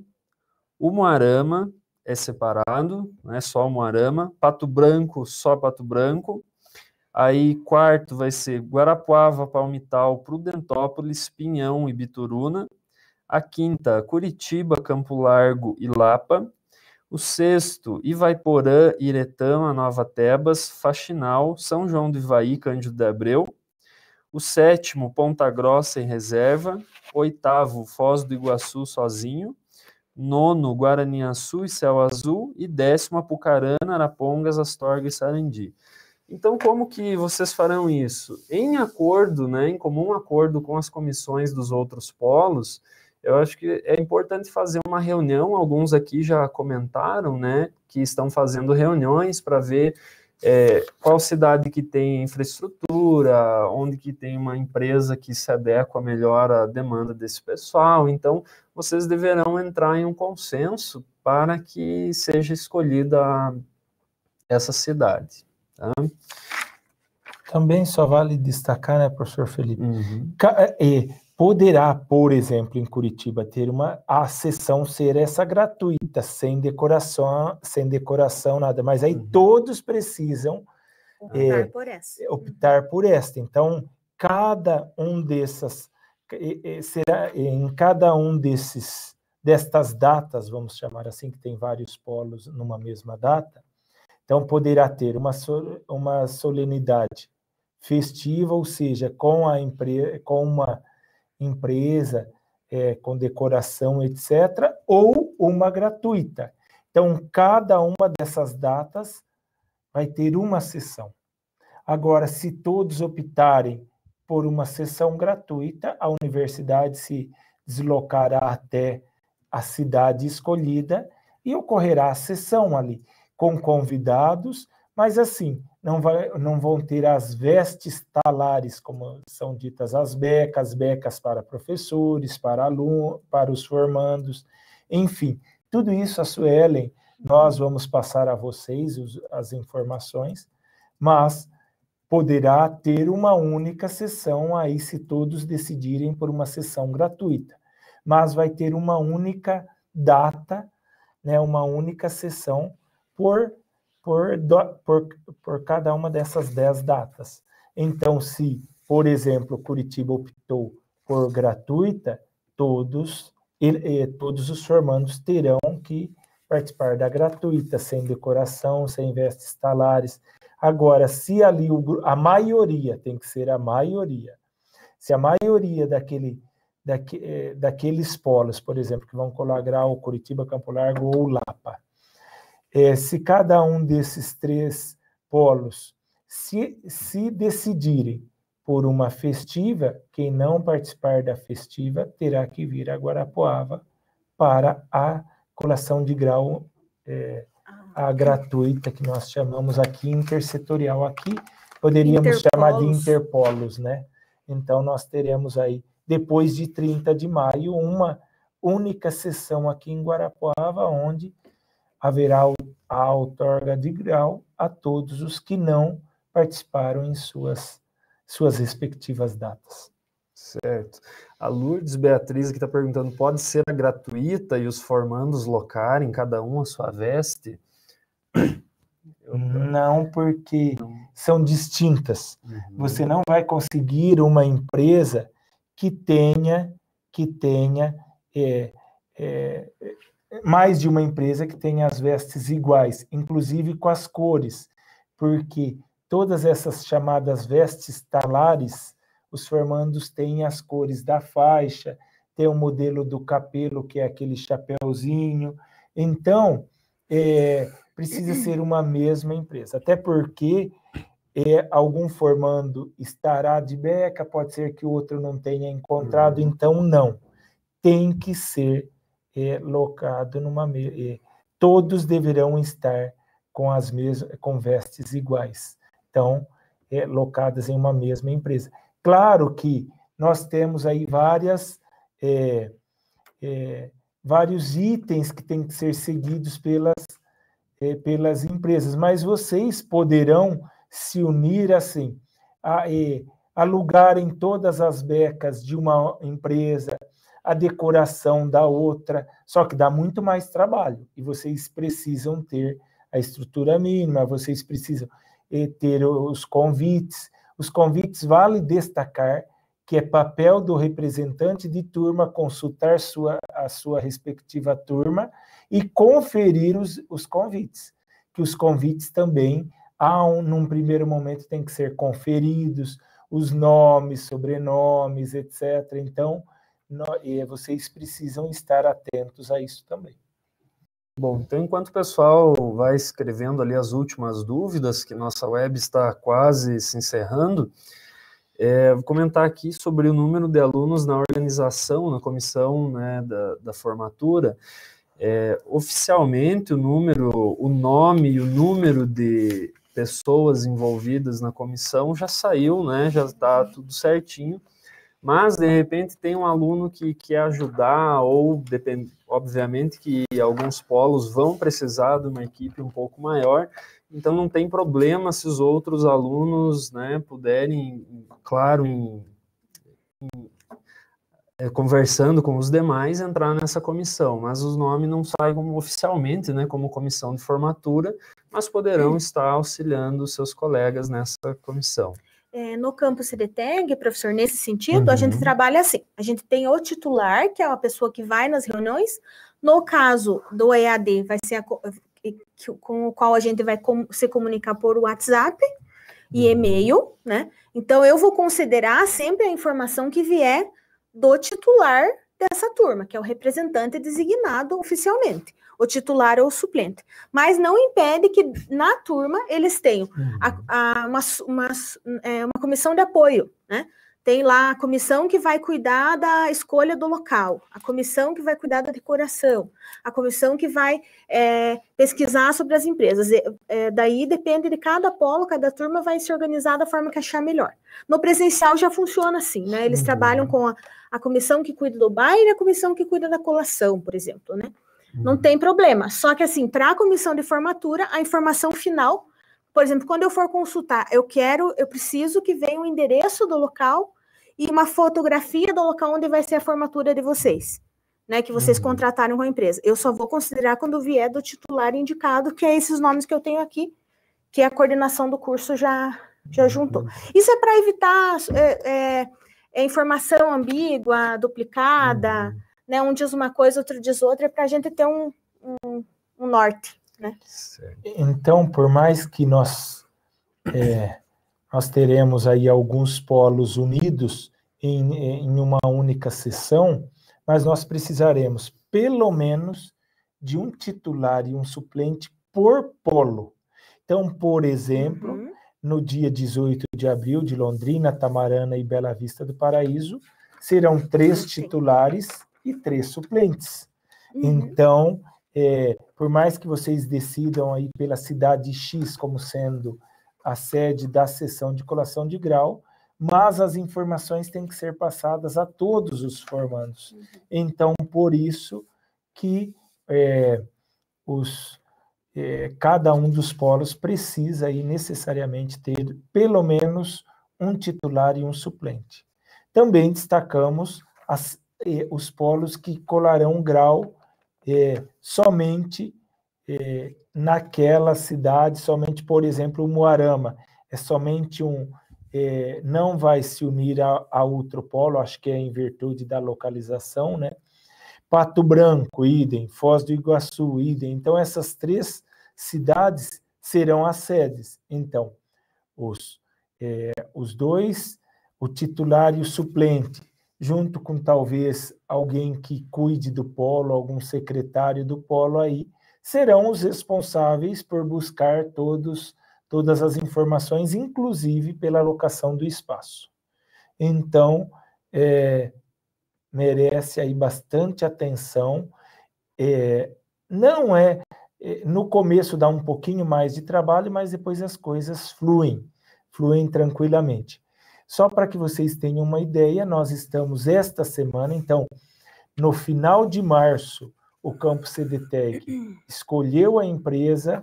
O Moarama é separado, né? Só o Moarama. Pato Branco, só Pato Branco. Aí, quarto, vai ser Guarapuava, Palmital, Prudentópolis, Pinhão e Bituruna. A quinta, Curitiba, Campo Largo e Lapa. O sexto, Ivaiporã, Iretama, Nova Tebas, Faxinal, São João do Ivaí, Cândido de Abreu. O sétimo, Ponta Grossa em reserva. Oitavo, Foz do Iguaçu sozinho. Nono, Guaraniaçu e Céu Azul. E décimo, Apucarana, Arapongas, Astorga e Sarandi. Então, como que vocês farão isso? Em acordo, né, em comum acordo com as comissões dos outros polos, eu acho que é importante fazer uma reunião. Alguns aqui já comentaram, né, que estão fazendo reuniões para ver é, qual cidade que tem infraestrutura, onde que tem uma empresa que se adequa melhor à demanda desse pessoal. Então, vocês deverão entrar em um consenso para que seja escolhida essa cidade. Tá? Também só vale destacar, né, professor Felipe? Uhum. É, é, poderá, por exemplo, em Curitiba, ter uma a sessão ser essa gratuita, sem decoração, sem decoração, nada. Mas aí uhum. todos precisam optar, é, por, essa. É, optar uhum. por esta. Então, cada um dessas será em cada um desses destas datas, vamos chamar assim, que tem vários polos numa mesma data, então, poderá ter uma, uma solenidade festiva, ou seja, com, a empre com uma empresa, é, com decoração, etc., ou uma gratuita. Então, cada uma dessas datas vai ter uma sessão. Agora, se todos optarem por uma sessão gratuita, a universidade se deslocará até a cidade escolhida e ocorrerá a sessão ali com convidados, mas assim, não, vai, não vão ter as vestes talares, como são ditas as becas, becas para professores, para aluno, para os formandos, enfim, tudo isso a Suelen, nós vamos passar a vocês as informações, mas poderá ter uma única sessão aí se todos decidirem por uma sessão gratuita, mas vai ter uma única data, né, uma única sessão por, por, do, por, por cada uma dessas dez datas. Então, se, por exemplo, Curitiba optou por gratuita, todos, e, todos os formandos terão que participar da gratuita, sem decoração, sem vestes estalares. Agora, se ali o, a maioria, tem que ser a maioria, se a maioria daquele, daque, eh, daqueles polos, por exemplo, que vão colagrar o Curitiba, Campo Largo ou Lapa, é, se cada um desses três polos se, se decidirem por uma festiva, quem não participar da festiva terá que vir a Guarapuava para a colação de grau é, ah, a gratuita que nós chamamos aqui intersetorial aqui poderíamos interpolos. chamar de interpolos, né? Então nós teremos aí depois de 30 de maio uma única sessão aqui em Guarapuava onde haverá a outorga de grau a todos os que não participaram em suas, suas respectivas datas. Certo. A Lourdes Beatriz que está perguntando, pode ser gratuita e os formandos locarem cada um a sua veste? Não, porque são distintas. Uhum. Você não vai conseguir uma empresa que tenha que tenha é, é, mais de uma empresa que tenha as vestes iguais, inclusive com as cores, porque todas essas chamadas vestes talares, os formandos têm as cores da faixa, tem o modelo do capelo, que é aquele chapéuzinho. Então, é, precisa ser uma mesma empresa, até porque é, algum formando estará de beca, pode ser que o outro não tenha encontrado, uhum. então não. Tem que ser é, locado numa É, todos deverão estar com as mesmas com vestes iguais. Então, é, locadas em uma mesma empresa. Claro que nós temos aí várias é, é, vários itens que têm que ser seguidos pelas é, pelas empresas, mas vocês poderão se unir assim, a, alugarem todas as becas de uma empresa, a decoração da outra, só que dá muito mais trabalho e vocês precisam ter a estrutura mínima, vocês precisam eh, ter os convites. Os convites vale destacar que é papel do representante de turma consultar sua, a sua respectiva turma e conferir os, os convites, que os convites também, há um, num primeiro momento, tem que ser conferidos, os nomes, sobrenomes, etc. Então, e vocês precisam estar atentos a isso também. Bom, então enquanto o pessoal vai escrevendo ali as últimas dúvidas, que nossa web está quase se encerrando, é, vou comentar aqui sobre o número de alunos na organização, na comissão né, da, da, formatura. É, oficialmente, o número, o nome e o número de pessoas envolvidas na comissão já saiu, né, já está tudo certinho mas, de repente, tem um aluno que quer ajudar, ou, obviamente, que alguns polos vão precisar de uma equipe um pouco maior, então não tem problema se os outros alunos né, puderem, claro, em, em, é, conversando com os demais, entrar nessa comissão. Mas os nomes não saem como, oficialmente né, como comissão de formatura, mas poderão Sim. estar auxiliando seus colegas nessa comissão é, no campo CDTEG, professor, nesse sentido, uhum. a gente uhum. trabalha assim. A gente tem o titular, que é a pessoa que vai nas reuniões. No caso do EAD, vai ser a, com o qual a gente vai com, se comunicar por WhatsApp e uhum. e-mail, né? Então, eu vou considerar sempre a informação que vier do titular dessa turma, que é o representante designado oficialmente o titular ou o suplente. Mas não impede que na turma eles tenham uhum. a, a, uma, uma, é, uma comissão de apoio, né? Tem lá a comissão que vai cuidar da escolha do local, a comissão que vai cuidar da decoração, a comissão que vai é, pesquisar sobre as empresas. É, daí depende de cada polo, cada turma vai se organizar da forma que achar melhor. No presencial já funciona assim, né? Eles uhum. trabalham com a, a comissão que cuida do baile e a comissão que cuida da colação, por exemplo, né? Não tem problema. Só que, assim, para a comissão de formatura, a informação final, por exemplo, quando eu for consultar, eu quero, eu preciso que venha o endereço do local e uma fotografia do local onde vai ser a formatura de vocês, né? Que vocês uhum. contrataram com a empresa. Eu só vou considerar quando vier do titular indicado, que é esses nomes que eu tenho aqui, que a coordenação do curso já, já juntou. Uhum. Isso é para evitar é, é, é informação ambígua, duplicada. Uhum né? Um diz uma coisa, outro diz outra, para a gente ter um, um, um norte. Né? Então, por mais que nós é, nós teremos aí alguns polos unidos em, em uma única sessão, mas nós precisaremos pelo menos de um titular e um suplente por polo. Então, por exemplo, uhum. no dia 18 de abril, de Londrina, Tamarana e Bela Vista do Paraíso, serão três titulares e três suplentes. Uhum. Então, é, por mais que vocês decidam aí pela cidade X como sendo a sede da sessão de colação de grau, mas as informações têm que ser passadas a todos os formandos. Uhum. Então, por isso que é, os, é, cada um dos polos precisa aí necessariamente ter pelo menos um titular e um suplente. Também destacamos as os polos que colarão um grau é, somente é, naquela cidade, somente, por exemplo, o Moarama. É somente um. É, não vai se unir a, a outro polo, acho que é em virtude da localização, né? Pato Branco, idem, Foz do Iguaçu, idem. Então, essas três cidades serão as sedes. Então, os, é, os dois, o titular e o suplente, junto com talvez alguém que cuide do polo, algum secretário do polo aí, serão os responsáveis por buscar todos todas as informações, inclusive pela locação do espaço. Então, é, merece aí bastante atenção. É, não é, é, no começo dá um pouquinho mais de trabalho, mas depois as coisas fluem, fluem tranquilamente. Só para que vocês tenham uma ideia, nós estamos esta semana, então, no final de março, o campo CDTEC escolheu a empresa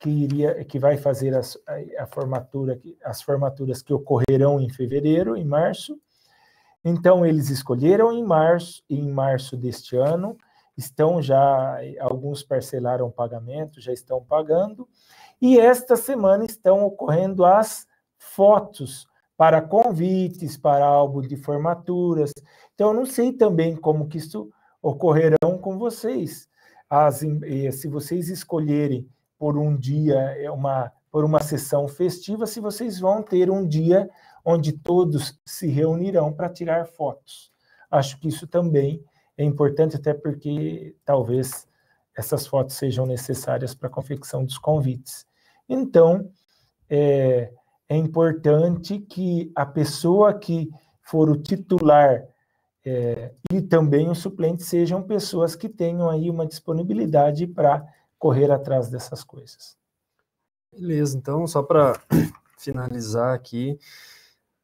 que iria, que vai fazer as, a, a formatura, as formaturas que ocorrerão em fevereiro e março. Então eles escolheram em março, em março deste ano, estão já alguns parcelaram o pagamento, já estão pagando, e esta semana estão ocorrendo as fotos para convites, para álbum de formaturas. Então, eu não sei também como que isso ocorrerão com vocês. As, se vocês escolherem por um dia, é uma, por uma sessão festiva, se vocês vão ter um dia onde todos se reunirão para tirar fotos. Acho que isso também é importante, até porque talvez essas fotos sejam necessárias para a confecção dos convites. Então, é, é importante que a pessoa que for o titular é, e também o suplente sejam pessoas que tenham aí uma disponibilidade para correr atrás dessas coisas. Beleza, então só para finalizar aqui,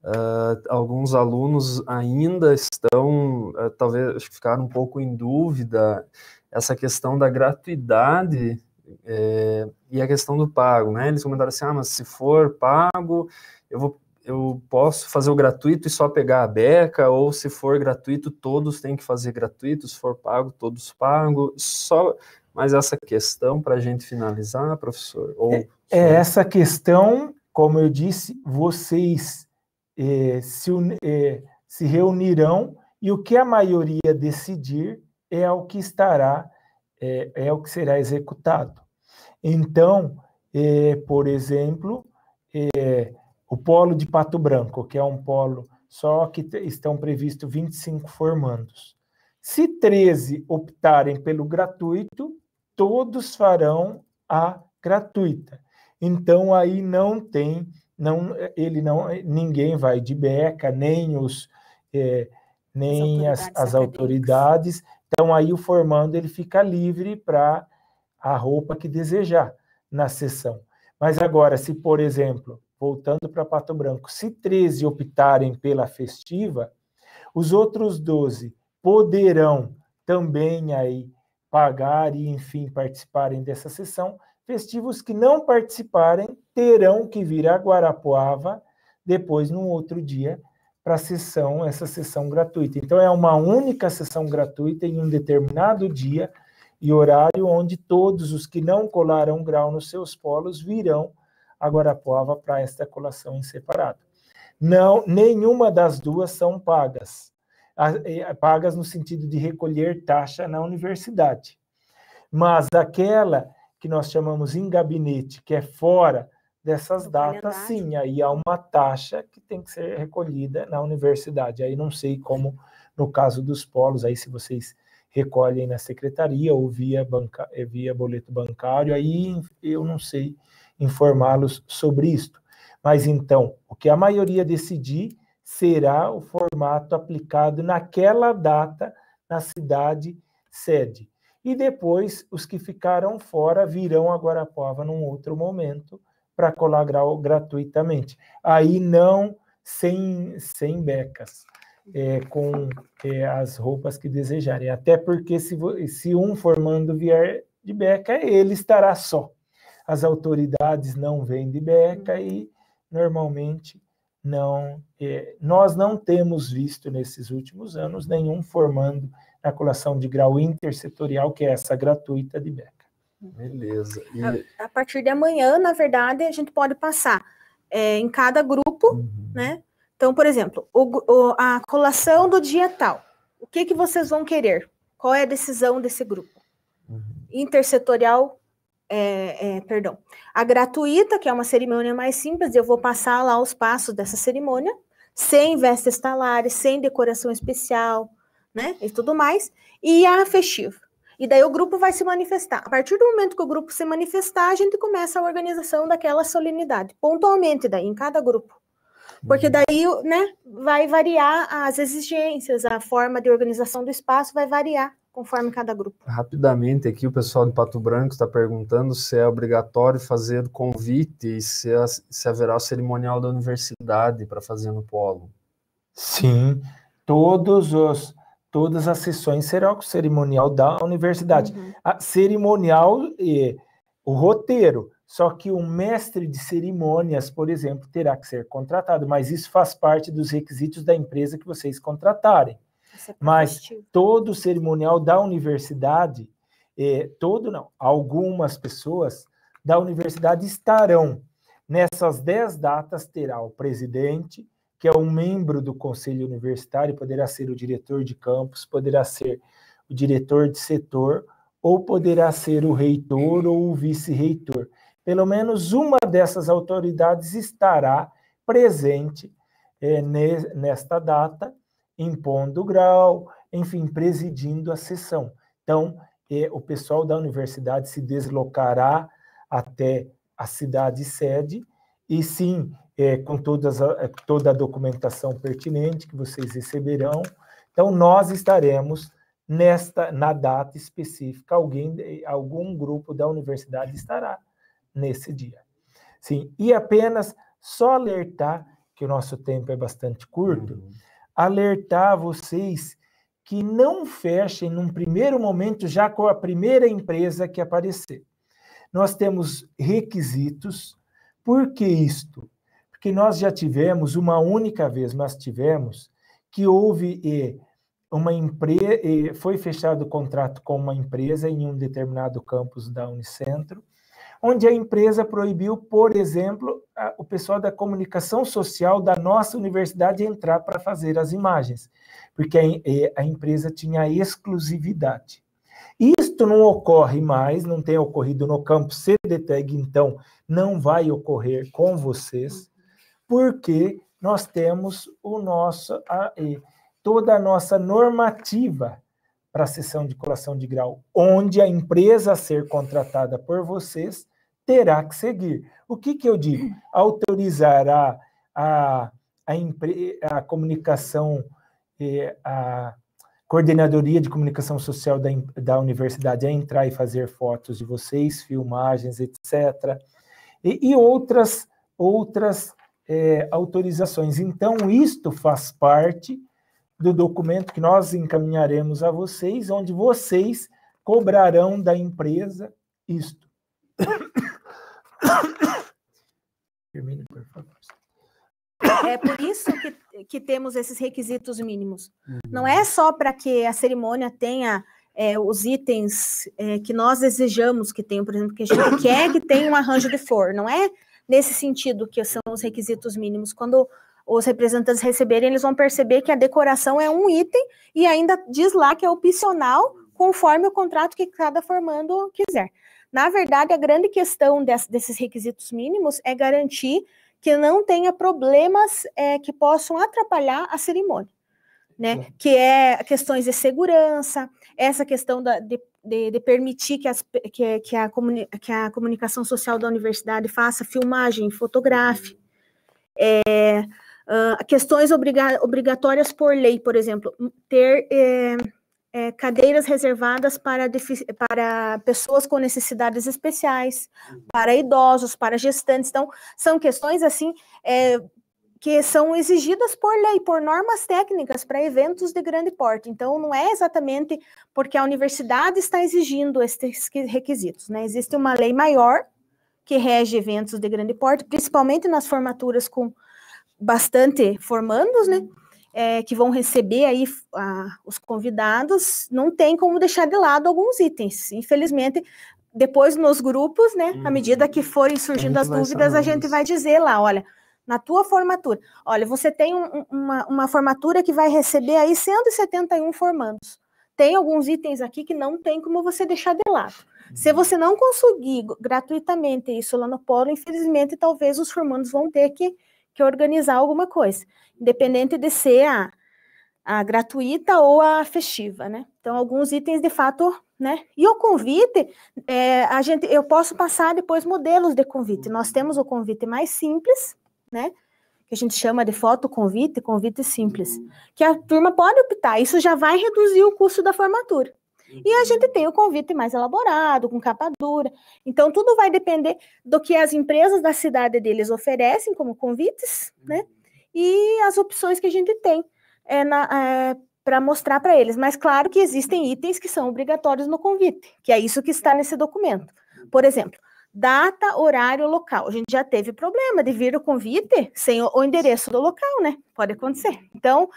uh, alguns alunos ainda estão, uh, talvez ficaram um pouco em dúvida essa questão da gratuidade é, e a questão do pago, né? Eles comentaram assim, ah, mas se for pago, eu vou eu posso fazer o gratuito e só pegar a beca, ou se for gratuito, todos têm que fazer gratuito, se for pago, todos pagam. Só mas essa questão para a gente finalizar, professor. Ou... É, é, essa questão, como eu disse, vocês é, se, é, se reunirão e o que a maioria decidir é o que estará é, é o que será executado. Então, é, por exemplo, é, o polo de Pato Branco, que é um polo só que estão previstos 25 formandos. Se 13 optarem pelo gratuito, todos farão a gratuita. Então aí não tem, não ele não, ninguém vai de beca, nem os é, nem as, autoridades, as, as autoridades então, aí o formando ele fica livre para a roupa que desejar na sessão. Mas agora, se, por exemplo, voltando para Pato Branco, se 13 optarem pela festiva, os outros 12 poderão também aí pagar e, enfim, participarem dessa sessão. Festivos que não participarem terão que vir a Guarapuava depois, num outro dia, para a sessão, essa sessão gratuita. Então, é uma única sessão gratuita em um determinado dia e horário, onde todos os que não colaram grau nos seus polos virão a Guarapuava para esta colação em separado. Não, nenhuma das duas são pagas. Pagas no sentido de recolher taxa na universidade. Mas aquela que nós chamamos em gabinete, que é fora dessas datas, sim. Aí há uma taxa que tem que ser recolhida na universidade. Aí não sei como, no caso dos polos, aí se vocês recolhem na secretaria ou via, banca, eh, via boleto bancário, aí eu não sei informá-los sobre isto. Mas então, o que a maioria decidir será o formato aplicado naquela data na cidade sede. E depois, os que ficaram fora virão a Guarapuava num outro momento para colar grau gratuitamente. Aí não sem, sem becas, é, com é, as roupas que desejarem. Até porque se, se um formando vier de beca, ele estará só. As autoridades não vêm de beca e normalmente não é, nós não temos visto nesses últimos anos nenhum formando na colação de grau intersetorial, que é essa gratuita de beca. Beleza. E... A, a, partir de amanhã, na verdade, a gente pode passar é, em cada grupo, uhum. né? Então, por exemplo, o, o, a colação do dia tal. O que, que vocês vão querer? Qual é a decisão desse grupo? Uhum. Intersetorial, é, é, perdão. A gratuita, que é uma cerimônia mais simples, eu vou passar lá os passos dessa cerimônia, sem vestes estalares, sem decoração especial, né? E tudo mais. E a festiva e daí o grupo vai se manifestar. A partir do momento que o grupo se manifestar, a gente começa a organização daquela solenidade, pontualmente daí, em cada grupo. Porque uhum. daí, né, vai variar as exigências, a forma de organização do espaço vai variar conforme cada grupo. Rapidamente aqui, o pessoal de Pato Branco está perguntando se é obrigatório fazer convite e se, se haverá o cerimonial da universidade para fazer no polo. Sim, todos os todas as sessões será o cerimonial da universidade. Uhum. A cerimonial o roteiro, só que o mestre de cerimônias, por exemplo, terá que ser contratado, mas isso faz parte dos requisitos da empresa que vocês contratarem. É mas todo o cerimonial da universidade, é, todo não, algumas pessoas da universidade estarão. Nessas dez datas terá o presidente, que é um membro do conselho universitário, poderá ser o diretor de campus, poderá ser o diretor de setor, ou poderá ser o reitor ou o vice-reitor. Pelo menos uma dessas autoridades estará presente é, nesta data, impondo o grau, enfim, presidindo a sessão. Então, é, o pessoal da universidade se deslocará até a cidade sede e sim é, com todas a, é, toda a documentação pertinente que vocês receberão. Então, nós estaremos nesta na data específica, alguém, algum grupo da universidade estará nesse dia. Sim, e apenas só alertar que o nosso tempo é bastante curto, uhum. alertar vocês que não fechem num primeiro momento já com a primeira empresa que aparecer. Nós temos requisitos por que isto? Porque nós já tivemos, uma única vez nós tivemos, que houve uma empresa, foi fechado o contrato com uma empresa em um determinado campus da Unicentro, onde a empresa proibiu, por exemplo, a, o pessoal da comunicação social da nossa universidade entrar para fazer as imagens, porque a, a empresa tinha exclusividade. Isto não ocorre mais, não tem ocorrido no campo CDTEG, então não vai ocorrer com vocês, porque nós temos o nosso, a, toda a nossa normativa para a sessão de colação de grau, onde a empresa a ser contratada por vocês terá que seguir. O que, que eu digo? Autorizará a, a, a, a comunicação, eh, a Coordenadoria de Comunicação Social da, da Universidade a é entrar e fazer fotos de vocês, filmagens, etc. E, e outras, outras é, autorizações. Então, isto faz parte do documento que nós encaminharemos a vocês, onde vocês cobrarão da empresa isto. Termine, por favor. É por isso que que temos esses requisitos mínimos. Uhum. Não é só para que a cerimônia tenha é, os itens é, que nós desejamos que tenha, por exemplo, que a gente quer que tenha um arranjo de flor. Não é nesse sentido que são os requisitos mínimos. Quando os representantes receberem, eles vão perceber que a decoração é um item e ainda diz lá que é opcional, conforme o contrato que cada formando quiser. Na verdade, a grande questão desse, desses requisitos mínimos é garantir que não tenha problemas é, que possam atrapalhar a cerimônia, né? Uhum. Que é questões de segurança, essa questão da, de, de, de, permitir que, as, que, que, a que a comunicação social da universidade faça filmagem, fotografe, uhum. é, uh, questões obriga obrigatórias por lei, por exemplo, ter é, é, cadeiras reservadas para, para pessoas com necessidades especiais, uhum. para idosos, para gestantes. Então, são questões assim é, que são exigidas por lei, por normas técnicas para eventos de grande porte. Então, não é exatamente porque a universidade está exigindo esses requisitos. Né? Existe uma lei maior que rege eventos de grande porte, principalmente nas formaturas com bastante formandos, né? Uhum é, que vão receber aí a, os convidados, não tem como deixar de lado alguns itens. Infelizmente, depois nos grupos, né, à medida que uhum. forem é surgindo as dúvidas, a gente vai dizer lá, olha, na tua formatura, olha, você tem um, uma, uma formatura que vai receber aí 171 formandos. Tem alguns itens aqui que não tem como você deixar de lado. Se uhum. você não conseguir gratuitamente isso lá no polo, infelizmente, talvez os formandos vão ter que que organizar alguma coisa, independente de ser a, a gratuita ou a festiva, né? Então, alguns itens de fato, né? E o convite, é, a gente, eu posso passar depois modelos de convite. Nós temos o convite mais simples, né? Que a gente chama de foto convite, convite simples, que a turma pode optar. Isso já vai reduzir o custo da formatura. E a gente tem o convite mais elaborado, com capa dura. Então, tudo vai depender do que as empresas da cidade deles oferecem como convites, né? Uhum. E as opções que a gente tem é, é para mostrar para eles. Mas, claro que existem itens que são obrigatórios no convite, que é isso que está nesse documento. Por exemplo, data, horário, local. A gente já teve problema de vir o convite sem o, o endereço do local, né? Pode acontecer. Então,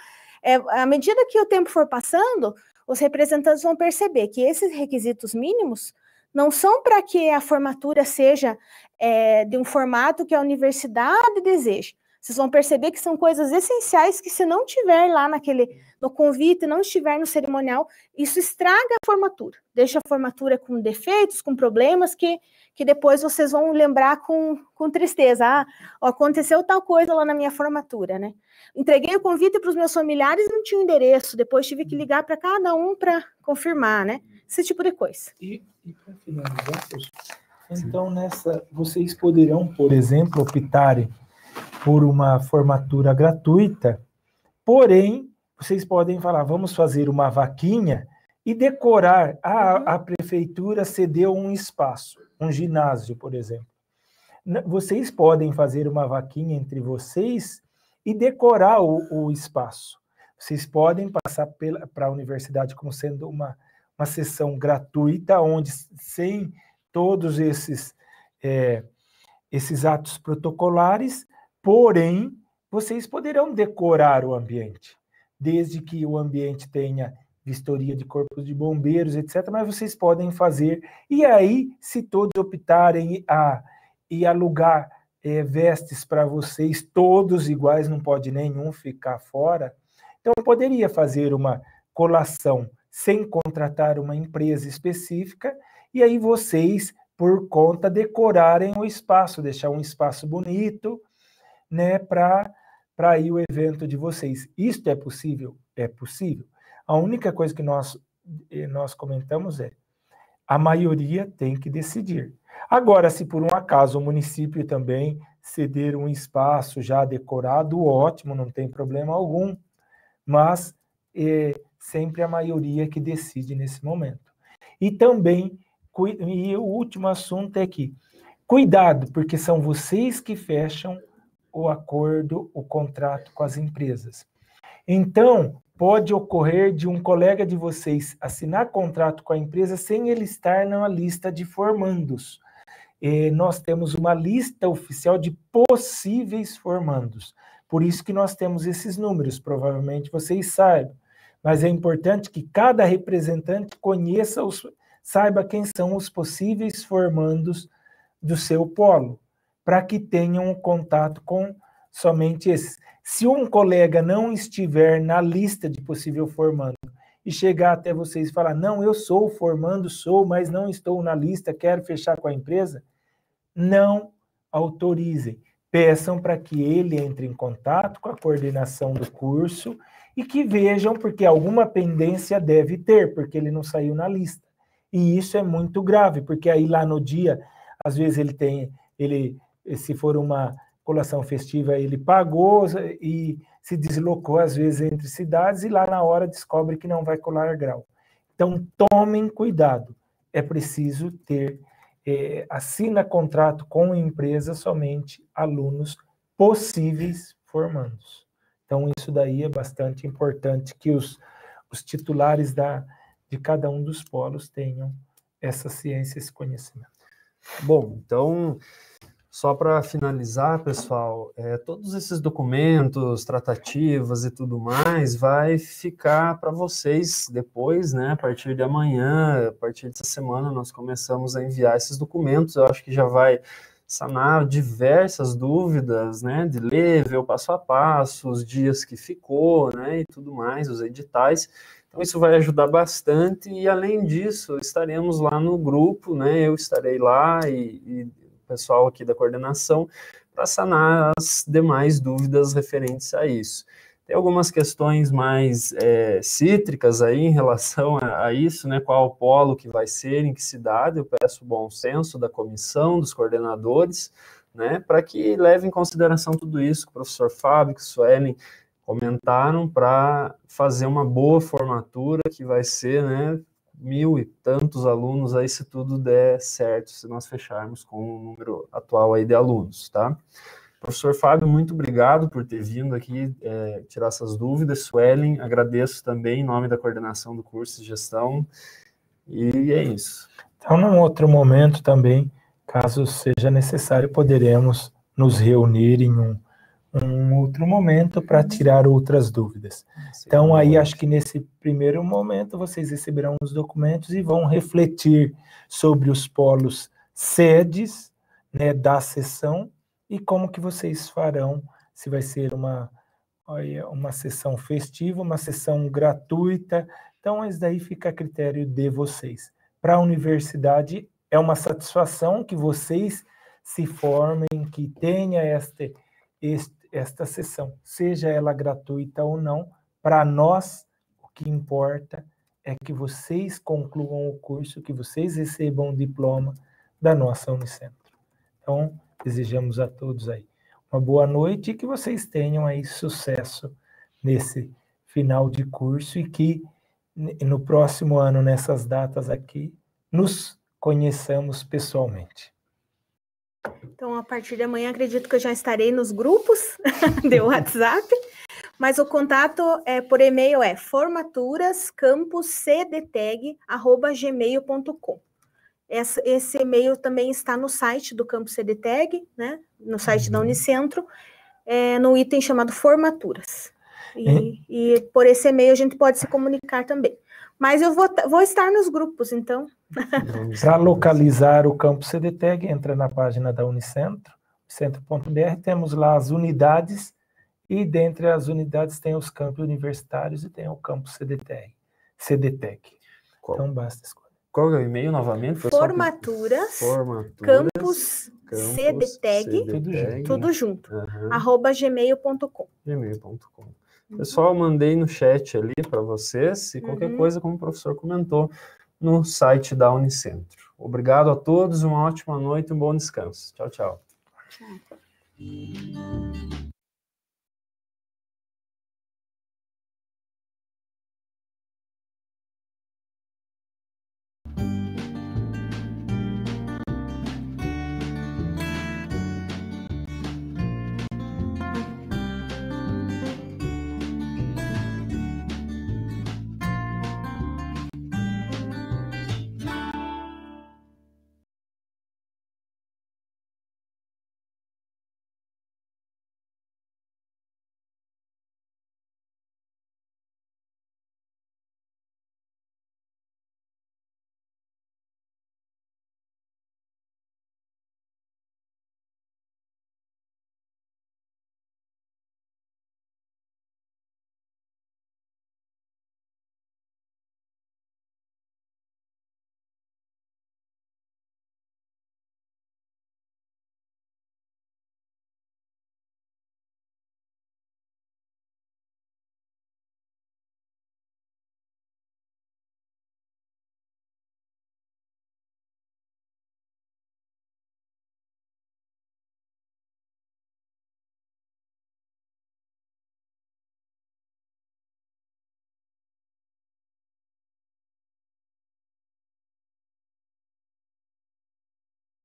é, à medida que o tempo for passando, os representantes vão perceber que esses requisitos mínimos não são para que a formatura seja é, de um formato que a universidade deseja, vocês vão perceber que são coisas essenciais que, se não tiver lá naquele no convite, não estiver no cerimonial, isso estraga a formatura. Deixa a formatura com defeitos, com problemas que, que depois vocês vão lembrar com, com tristeza. Ah, aconteceu tal coisa lá na minha formatura, né? Entreguei o convite para os meus familiares, não tinha o endereço. Depois tive que uhum. ligar para cada um para confirmar, né? Esse tipo de coisa. E, e para finalizar, então nessa vocês poderão, por exemplo, optarem por uma formatura gratuita. Porém, vocês podem falar, vamos fazer uma vaquinha e decorar. a ah, a prefeitura cedeu um espaço, um ginásio, por exemplo. Vocês podem fazer uma vaquinha entre vocês e decorar o, o espaço. Vocês podem passar para a universidade como sendo uma, uma sessão gratuita, onde sem todos esses, é, esses atos protocolares, Porém, vocês poderão decorar o ambiente, desde que o ambiente tenha vistoria de corpos de bombeiros, etc. Mas vocês podem fazer. E aí, se todos optarem a e alugar é, vestes para vocês, todos iguais, não pode nenhum ficar fora. Então, poderia fazer uma colação sem contratar uma empresa específica, e aí vocês, por conta, decorarem o espaço, deixar um espaço bonito, né, para ir o evento de vocês. Isto é possível? É possível. A única coisa que nós eh, nós comentamos é a maioria tem que decidir. Agora, se por um acaso o município também ceder um espaço já decorado, ótimo, não tem problema algum. Mas é sempre a maioria que decide nesse momento. E também, e o último assunto é que, cuidado, porque são vocês que fecham o acordo, o contrato com as empresas. Então, pode ocorrer de um colega de vocês assinar contrato com a empresa sem ele estar na lista de formandos. E nós temos uma lista oficial de possíveis formandos. Por isso que nós temos esses números, provavelmente vocês saibam. Mas é importante que cada representante conheça os, saiba quem são os possíveis formandos do seu polo para que tenham contato com somente esses. Se um colega não estiver na lista de possível formando e chegar até vocês e falar: não, eu sou formando, sou, mas não estou na lista, quero fechar com a empresa, não autorizem. Peçam para que ele entre em contato com a coordenação do curso e que vejam, porque alguma pendência deve ter, porque ele não saiu na lista. E isso é muito grave, porque aí lá no dia, às vezes ele tem, ele se for uma colação festiva, ele pagou e se deslocou às vezes entre cidades e lá na hora descobre que não vai colar grau. Então tomem cuidado, é preciso ter é, assina contrato com a empresa somente alunos possíveis formandos. Então isso daí é bastante importante que os, os titulares da, de cada um dos polos tenham essa ciência, esse conhecimento. Bom, então só para finalizar, pessoal, é, todos esses documentos, tratativas e tudo mais vai ficar para vocês depois, né? A partir de amanhã, a partir dessa semana, nós começamos a enviar esses documentos. Eu acho que já vai sanar diversas dúvidas, né? De ler, ver o passo a passo, os dias que ficou, né? E tudo mais, os editais. Então, isso vai ajudar bastante. E, além disso, estaremos lá no grupo, né? Eu estarei lá e, e pessoal aqui da coordenação para sanar as demais dúvidas referentes a isso. Tem algumas questões mais é, cítricas aí em relação a, a, isso, né? Qual o polo que vai ser, em que cidade? Eu peço bom senso da comissão, dos coordenadores, né? Para que leve em consideração tudo isso que o professor Fábio, que o Suelen comentaram para fazer uma boa formatura que vai ser, né? mil e tantos alunos aí se tudo der certo, se nós fecharmos com o número atual aí de alunos, tá? Professor Fábio, muito obrigado por ter vindo aqui é, tirar essas dúvidas. Suelen, agradeço também em nome da coordenação do curso de gestão. E é isso. Então, num outro momento também, caso seja necessário, poderemos nos reunir em um um outro momento para tirar outras dúvidas. Então, aí acho que nesse primeiro momento vocês receberão os documentos e vão refletir sobre os polos sedes né, da sessão e como que vocês farão, se vai ser uma, uma sessão festiva, uma sessão gratuita. Então, isso daí fica a critério de vocês. Para a universidade, é uma satisfação que vocês se formem, que tenha este, este esta sessão, seja ela gratuita ou não, para nós o que importa é que vocês concluam o curso, que vocês recebam o diploma da nossa Unicentro. Então, desejamos a todos aí uma boa noite e que vocês tenham aí sucesso nesse final de curso e que no próximo ano, nessas datas aqui, nos conheçamos pessoalmente. Então, a partir de amanhã, acredito que eu já estarei nos grupos de WhatsApp. Mas o contato é por e-mail é formaturascampuscdtag@gmail.com. Esse, e-mail também está no site do Campus CDTag, né? No site da uhum. Unicentro, é, no item chamado formaturas. E, uhum. e por esse e-mail a gente pode se comunicar também. Mas eu vou, vou estar nos grupos, então Uhum. Para localizar o campo CDTEG, entra na página da Unicentro, centro.br, temos lá as unidades, e dentre as unidades tem os campos universitários e tem o campo CDTEG. CDTEG. Qual? Então basta escolher. Qual é o e-mail novamente? Formaturas, que... Formaturas campus, campus CDTEG, CDTEG, tudo junto, uhum. arroba gmail.com. Gmail.com. Pessoal, mandei no chat ali para vocês. Se qualquer uhum. coisa, como o professor comentou, no site da Unicentro. Obrigado a todos, uma ótima noite, e um bom descanso. Tchau, tchau. tchau.